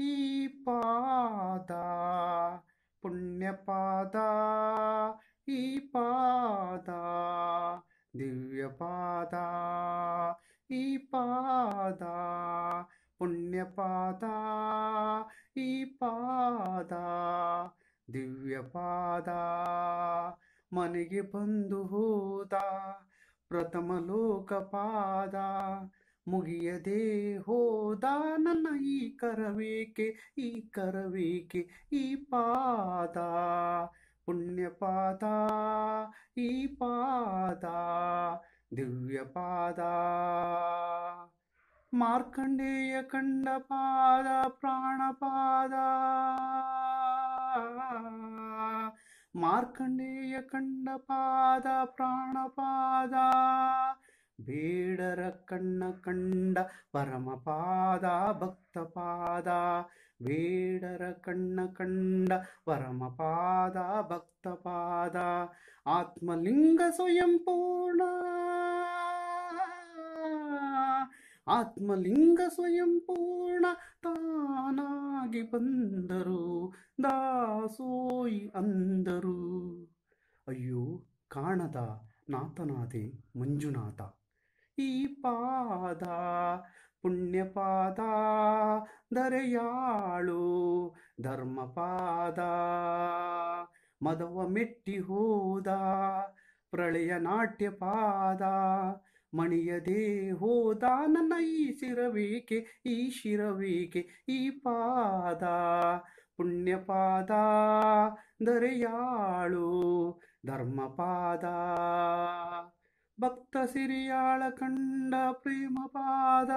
ಈ ಪಾದ ಪುಣ್ಯಪಾದ ಈ ಪಾದ ದಿವ್ಯಪಾದ ಈ ಪಾದ ಪುಣ್ಯಪಾದ ಈ ಪಾದ ದಿವ್ಯಪಾದ ಮನೆಗೆ ಬಂದು ಹೋದ ಪ್ರಥಮ ಲೋಕಪಾದ ಮುಗಿಯದೆ ಹೋದ ನನ್ನ ಈ ಕರವೇಕೆ ಈ ಕರವೇಕೆ ಈ ಪಾದ ಪುಣ್ಯ ಪಾದ ಈ ಪಾದ ದಿವ್ಯ ಪಾದ ಮಾರ್ಕಂಡೇಯ ಕಂಡ ಪಾದ ಪ್ರಾಣಪಾದ ಮಾರ್ಕಂಡೇಯ ಕಂಡ ಪಾದ ಪ್ರಾಣಪಾದ ಬೇಡರ ಕಣ್ಣ ಕಂಡ ಪರಮಪಾದ ಪಾದ ಬೇಡರ ಕಣ್ಣ ಕಂಡ ಪರಮಪಾದ ಪಾದ ಆತ್ಮಲಿಂಗ ಸ್ವಯಂ ಪೂರ್ಣ ಆತ್ಮಲಿಂಗ ಸ್ವಯಂ ಪೂರ್ಣ ತಾನಾಗಿ ಬಂದರು ದಾಸೋಯಿ ಅಂದರು ಅಯ್ಯೋ ಕಾಣದ ನಾಥನಾದೆ ಮಂಜುನಾಥ ಈ ಪಾದ ಪುಣ್ಯಪಾದ ದರೆಯಾಳು ಧರ್ಮಪಾದ ಮದವ ಮೆಟ್ಟಿ ಹೋದ ಪ್ರಳಯ ನಾಟ್ಯ ಪಾದ ಮಣಿಯದೇ ಹೋದ ನನ್ನ ಈ ಶಿರವೇಕೆ ಈ ಶಿರವೇಕೆ ಈ ಪಾದ ಪುಣ್ಯಪಾದ ದರೆಯಾಳು ಧರ್ಮಪಾದ ಭಕ್ತ ಸಿರಿಯಾಳ ಕಂಡ ಪ್ರೇಮ ಪಾದ